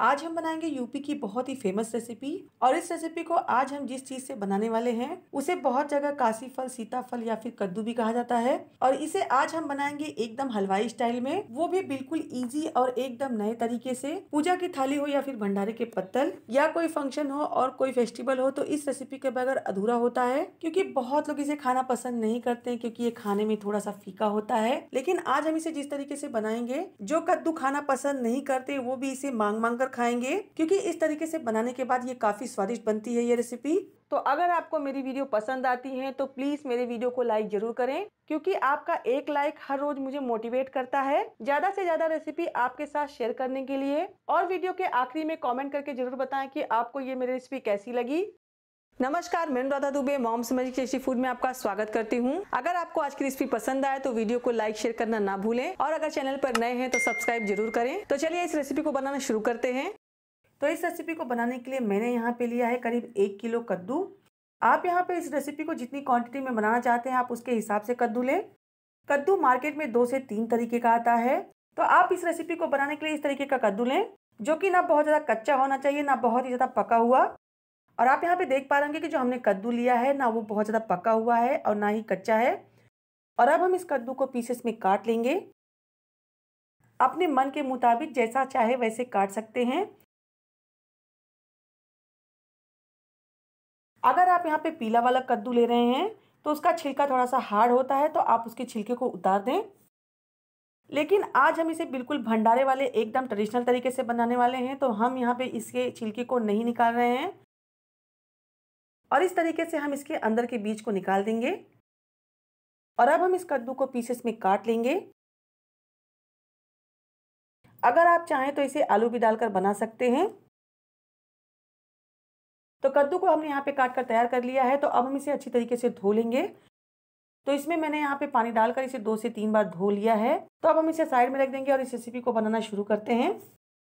आज हम बनाएंगे यूपी की बहुत ही फेमस रेसिपी और इस रेसिपी को आज हम जिस चीज से बनाने वाले हैं उसे बहुत जगह काशी फल सीताफल या फिर कद्दू भी कहा जाता है और इसे आज हम बनाएंगे एकदम हलवाई स्टाइल में वो भी बिल्कुल इजी और एकदम नए तरीके से पूजा की थाली हो या फिर भंडारे के पत्तल या कोई फंक्शन हो और कोई फेस्टिवल हो तो इस रेसिपी के बगैर अधूरा होता है क्योंकि बहुत लोग इसे खाना पसंद नहीं करते हैं क्योंकि ये खाने में थोड़ा सा फीका होता है लेकिन आज हम इसे जिस तरीके से बनाएंगे जो कद्दू खाना पसंद नहीं करते वो भी इसे मांग मांग बनाकर खाएंगे क्योंकि इस तरीके से बनाने के बाद ये काफ़ी स्वादिष्ट बनती है ये रेसिपी तो अगर आपको मेरी वीडियो पसंद आती है तो प्लीज़ मेरे वीडियो को लाइक ज़रूर करें क्योंकि आपका एक लाइक हर रोज़ मुझे मोटिवेट करता है ज़्यादा से ज़्यादा रेसिपी आपके साथ शेयर करने के लिए और वीडियो के आखिरी में कमेंट करके ज़रूर बताएं कि आपको ये मेरी रेसिपी कैसी लगी नमस्कार मैं अनुराधा दुबे मॉम समझ टेस्टी फूड में आपका स्वागत करती हूँ अगर आपको आज की रेसिपी पसंद आए तो वीडियो को लाइक शेयर करना ना भूलें और अगर चैनल पर नए हैं तो सब्सक्राइब जरूर करें तो चलिए इस रेसिपी को बनाना शुरू करते हैं तो इस रेसिपी को बनाने के लिए मैंने यहाँ पे लिया है करीब एक किलो कद्दू आप यहाँ पे इस रेसिपी को जितनी क्वांटिटी में बनाना चाहते हैं आप उसके हिसाब से कद्दू लें कद्दू मार्केट में दो से तीन तरीके का आता है तो आप इस रेसिपी को बनाने के लिए इस तरीके का कद्दू लें जो कि ना बहुत ज़्यादा कच्चा होना चाहिए ना बहुत ही ज़्यादा पका हुआ और आप यहाँ पे देख पा रहे कि जो हमने कद्दू लिया है ना वो बहुत ज़्यादा पका हुआ है और ना ही कच्चा है और अब हम इस कद्दू को पीसेस में काट लेंगे अपने मन के मुताबिक जैसा चाहे वैसे काट सकते हैं अगर आप यहाँ पे पीला वाला कद्दू ले रहे हैं तो उसका छिलका थोड़ा सा हार्ड होता है तो आप उसके छिलके को उतार दें लेकिन आज हम इसे बिल्कुल भंडारे वाले एकदम ट्रेडिशनल तरीके से बनाने वाले हैं तो हम यहाँ पे इसके छिलके को नहीं निकाल रहे हैं और इस तरीके से हम इसके अंदर के बीज को निकाल देंगे और अब हम इस कद्दू को पीसेस में काट लेंगे अगर आप चाहें तो इसे आलू भी डालकर बना सकते हैं तो कद्दू को हमने यहाँ पे काट कर तैयार कर लिया है तो अब हम इसे अच्छी तरीके से धो लेंगे तो इसमें मैंने यहाँ पे पानी डालकर इसे दो से तीन बार धो लिया है तो अब हम इसे साइड में रख देंगे और इस रेसिपी को बनाना शुरू करते हैं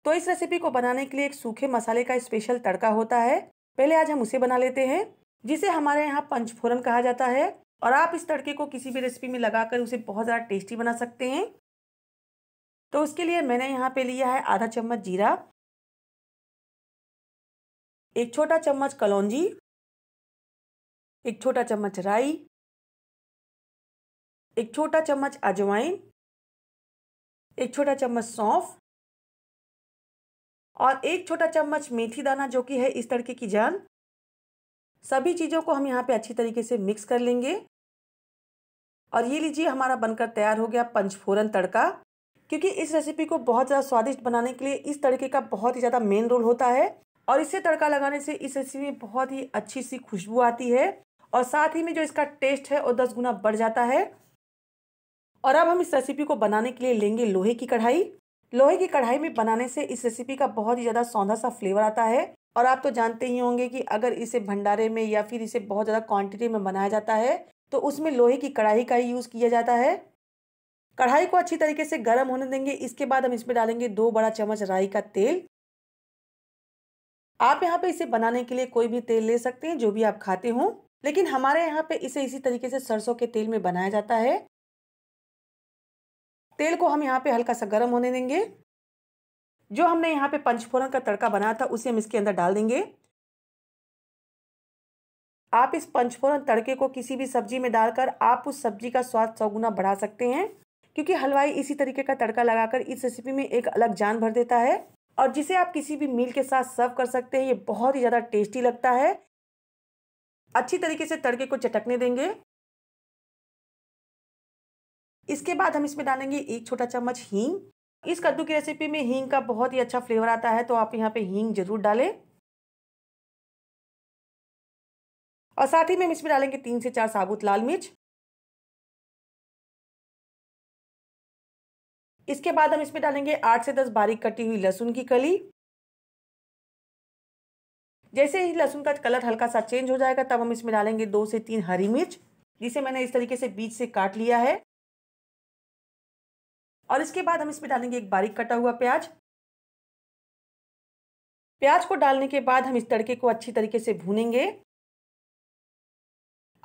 तो इस रेसिपी को बनाने के लिए एक सूखे मसाले का स्पेशल तड़का होता है पहले आज हम उसे बना लेते हैं जिसे हमारे यहाँ पंचफोरन कहा जाता है और आप इस तड़के को किसी भी रेसिपी में लगाकर उसे बहुत ज़्यादा टेस्टी बना सकते हैं तो उसके लिए मैंने यहाँ पे लिया है आधा चम्मच जीरा एक छोटा चम्मच कलौजी एक छोटा चम्मच राई एक छोटा चम्मच अजवाइन एक छोटा चम्मच सौंफ और एक छोटा चम्मच मेथी दाना जो कि है इस तड़के की जान सभी चीज़ों को हम यहाँ पे अच्छी तरीके से मिक्स कर लेंगे और ये लीजिए हमारा बनकर तैयार हो गया पंचफोरन तड़का क्योंकि इस रेसिपी को बहुत ज़्यादा स्वादिष्ट बनाने के लिए इस तड़के का बहुत ही ज़्यादा मेन रोल होता है और इससे तड़का लगाने से इस रेसिपी में बहुत ही अच्छी सी खुशबू आती है और साथ ही में जो इसका टेस्ट है वो दस गुना बढ़ जाता है और अब हम इस रेसिपी को बनाने के लिए लेंगे लोहे की कढ़ाई लोहे की कढ़ाई में बनाने से इस रेसिपी का बहुत ही ज़्यादा सौंधा सा फ्लेवर आता है और आप तो जानते ही होंगे कि अगर इसे भंडारे में या फिर इसे बहुत ज़्यादा क्वांटिटी में बनाया जाता है तो उसमें लोहे की कढ़ाई का ही यूज़ किया जाता है कढ़ाई को अच्छी तरीके से गर्म होने देंगे इसके बाद हम इसमें डालेंगे दो बड़ा चम्मच राई का तेल आप यहाँ पे इसे बनाने के लिए कोई भी तेल ले सकते हैं जो भी आप खाते हों लेकिन हमारे यहाँ पे इसे इसी तरीके से सरसों के तेल में बनाया जाता है तेल को हम यहाँ पे हल्का सा गर्म होने देंगे जो हमने यहाँ पे पंचफोरन का तड़का बनाया था उसे हम इसके अंदर डाल देंगे आप इस पंचफोरन तड़के को किसी भी सब्जी में डालकर आप उस सब्जी का स्वाद सौगुना बढ़ा सकते हैं क्योंकि हलवाई इसी तरीके का तड़का लगाकर इस रेसिपी में एक अलग जान भर देता है और जिसे आप किसी भी मील के साथ सर्व कर सकते हैं ये बहुत ही ज़्यादा टेस्टी लगता है अच्छी तरीके से तड़के को चटकने देंगे इसके बाद हम इसमें डालेंगे एक छोटा चम्मच हींग इस कद्दू की रेसिपी में हींग का बहुत ही अच्छा फ्लेवर आता है तो आप यहाँ पे हींग जरूर डालें और साथ ही में हम इसमें डालेंगे तीन से चार साबुत लाल मिर्च इसके बाद हम इसमें डालेंगे आठ से दस बारीक कटी हुई लहसुन की कली जैसे ही लहसुन का कलर हल्का सा चेंज हो जाएगा तब हम इसमें डालेंगे दो से तीन हरी मिर्च जिसे मैंने इस तरीके से बीज से काट लिया है और इसके बाद हम इसमें डालेंगे एक बारीक कटा हुआ प्याज प्याज को डालने के बाद हम इस तड़के को अच्छी तरीके से भूनेंगे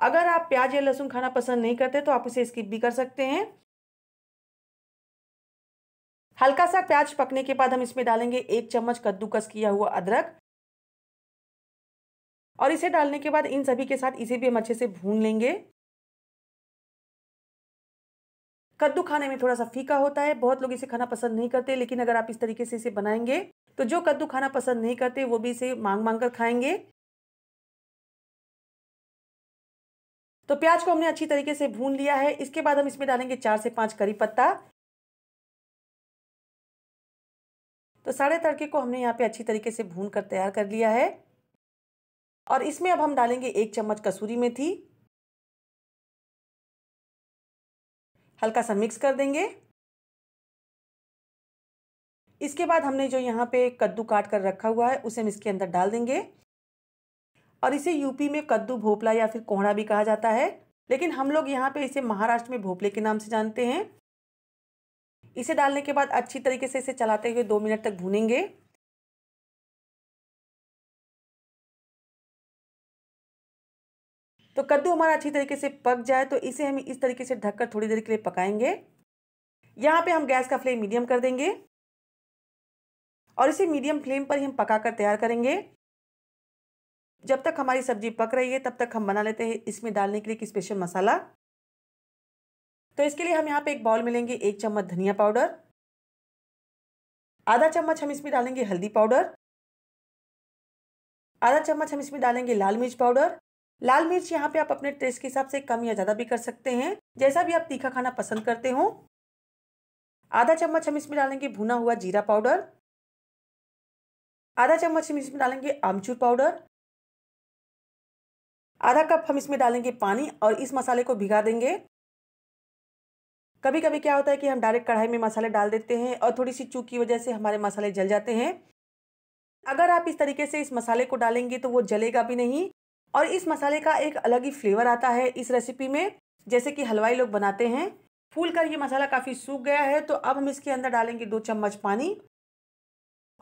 अगर आप प्याज या लहसुन खाना पसंद नहीं करते तो आप इसे स्किप भी कर सकते हैं हल्का सा प्याज पकने के बाद हम इसमें डालेंगे एक चम्मच कद्दूकस किया हुआ अदरक और इसे डालने के बाद इन सभी के साथ इसे भी हम अच्छे से भून लेंगे कद्दू खाने में थोड़ा सा फीका होता है बहुत लोग इसे खाना पसंद नहीं करते लेकिन अगर आप इस तरीके से इसे बनाएंगे तो जो कद्दू खाना पसंद नहीं करते वो भी इसे मांग मांग कर खाएंगे तो प्याज को हमने अच्छी तरीके से भून लिया है इसके बाद हम इसमें डालेंगे चार से पाँच करी पत्ता तो सारे तड़के को हमने यहाँ पे अच्छी तरीके से भून कर तैयार कर लिया है और इसमें अब हम डालेंगे एक चम्मच कसूरी मेथी हल्का सा मिक्स कर देंगे इसके बाद हमने जो यहाँ पे कद्दू काट कर रखा हुआ है उसे हम इसके अंदर डाल देंगे और इसे यूपी में कद्दू भोपला या फिर कोहड़ा भी कहा जाता है लेकिन हम लोग यहाँ पे इसे महाराष्ट्र में भोपले के नाम से जानते हैं इसे डालने के बाद अच्छी तरीके से इसे चलाते हुए दो मिनट तक भूनेंगे तो कद्दू हमारा अच्छी तरीके से पक जाए तो इसे हम इस तरीके से ढककर थोड़ी देर के लिए पकाएंगे यहाँ पे हम गैस का फ्लेम मीडियम कर देंगे और इसे मीडियम फ्लेम पर ही हम पकाकर तैयार करेंगे जब तक हमारी सब्जी पक रही है तब तक हम बना लेते हैं इसमें डालने के लिए एक स्पेशल मसाला तो इसके लिए हम यहाँ पे एक बाउल में लेंगे एक चम्मच धनिया पाउडर आधा चम्मच हम इसमें डालेंगे हल्दी पाउडर आधा चम्मच हम इसमें डालेंगे लाल मिर्च पाउडर लाल मिर्च यहाँ पे आप अपने टेस्ट के हिसाब से कम या ज़्यादा भी कर सकते हैं जैसा भी आप तीखा खाना पसंद करते हो आधा चम्मच हम इसमें डालेंगे भुना हुआ जीरा पाउडर आधा चम्मच हम इसमें डालेंगे आमचूर पाउडर आधा कप हम इसमें डालेंगे पानी और इस मसाले को भिगा देंगे कभी कभी क्या होता है कि हम डायरेक्ट कढ़ाई में मसाले डाल देते हैं और थोड़ी सी चूक की वजह से हमारे मसाले जल जाते हैं अगर आप इस तरीके से इस मसाले को डालेंगे तो वो जलेगा भी नहीं और इस मसाले का एक अलग ही फ्लेवर आता है इस रेसिपी में जैसे कि हलवाई लोग बनाते हैं फूल कर ये मसाला काफ़ी सूख गया है तो अब हम इसके अंदर डालेंगे दो चम्मच पानी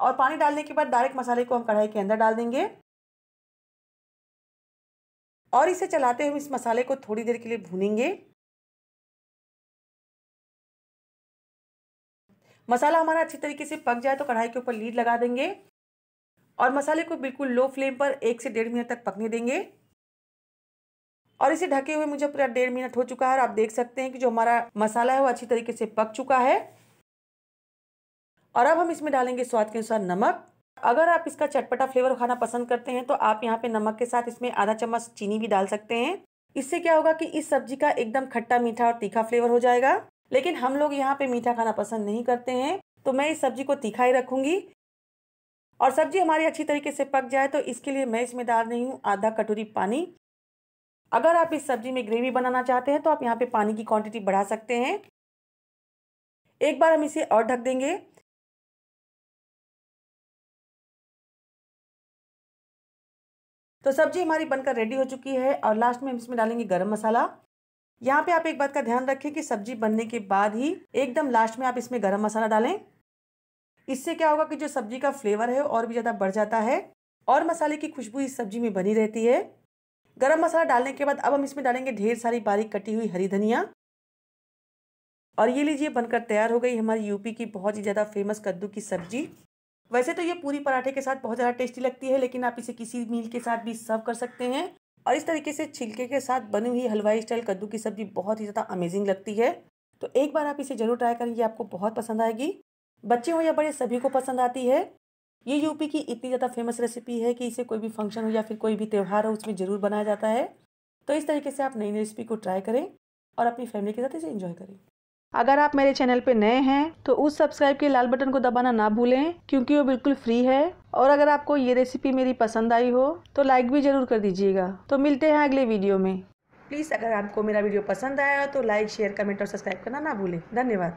और पानी डालने के बाद डायरेक्ट मसाले को हम कढ़ाई के अंदर डाल देंगे और इसे चलाते हुए इस मसाले को थोड़ी देर के लिए भूनेंगे मसाला हमारा अच्छी तरीके से पक जाए तो कढ़ाई के ऊपर लीड लगा देंगे और मसाले को बिल्कुल लो फ्लेम पर एक से डेढ़ मिनट तक पकने देंगे और इसे ढके हुए मुझे पूरा डेढ़ मिनट हो चुका है और आप देख सकते हैं कि जो हमारा मसाला है वो अच्छी तरीके से पक चुका है और अब हम इसमें डालेंगे स्वाद के अनुसार नमक अगर आप इसका चटपटा फ्लेवर खाना पसंद करते हैं तो आप यहाँ पे नमक के साथ इसमें आधा चम्मच चीनी भी डाल सकते हैं इससे क्या होगा कि इस सब्जी का एकदम खट्टा मीठा और तीखा फ्लेवर हो जाएगा लेकिन हम लोग यहाँ पे मीठा खाना पसंद नहीं करते हैं तो मैं इस सब्जी को तीखा ही रखूंगी और सब्जी हमारी अच्छी तरीके से पक जाए तो इसके लिए मैं इसमें डाल रही हूँ आधा कटोरी पानी अगर आप इस सब्जी में ग्रेवी बनाना चाहते हैं तो आप यहाँ पे पानी की क्वांटिटी बढ़ा सकते हैं एक बार हम इसे और ढक देंगे तो सब्जी हमारी बनकर रेडी हो चुकी है और लास्ट में हम इसमें डालेंगे गरम मसाला यहाँ पे आप एक बात का ध्यान रखें कि सब्जी बनने के बाद ही एकदम लास्ट में आप इसमें गरम मसाला डालें इससे क्या होगा कि जो सब्जी का फ्लेवर है और भी ज़्यादा बढ़ जाता है और मसाले की खुशबू इस सब्जी में बनी रहती है गरम मसाला डालने के बाद अब हम इसमें डालेंगे ढेर सारी बारीक कटी हुई हरी धनिया और ये लीजिए बनकर तैयार हो गई हमारी यूपी की बहुत ही ज़्यादा फेमस कद्दू की सब्जी वैसे तो ये पूरी पराठे के साथ बहुत ज़्यादा टेस्टी लगती है लेकिन आप इसे किसी मील के साथ भी सर्व कर सकते हैं और इस तरीके से छिलके के साथ बनी हुई हलवाई स्टाइल कद्दू की सब्जी बहुत ही ज़्यादा अमेजिंग लगती है तो एक बार आप इसे ज़रूर ट्राई करेंगे आपको बहुत पसंद आएगी बच्चे हो या बड़े सभी को पसंद आती है ये यूपी की इतनी ज़्यादा फेमस रेसिपी है कि इसे कोई भी फंक्शन हो या फिर कोई भी त्यौहार हो उसमें ज़रूर बनाया जाता है तो इस तरीके से आप नई नई रेसिपी को ट्राई करें और अपनी फैमिली के साथ इसे इन्जॉय करें अगर आप मेरे चैनल पर नए हैं तो उस सब्सक्राइब के लाल बटन को दबाना ना भूलें क्योंकि वो बिल्कुल फ्री है और अगर आपको ये रेसिपी मेरी पसंद आई हो तो लाइक भी ज़रूर कर दीजिएगा तो मिलते हैं अगले वीडियो में प्लीज़ अगर आपको मेरा वीडियो पसंद आया तो लाइक शेयर कमेंट और सब्सक्राइब करना ना भूलें धन्यवाद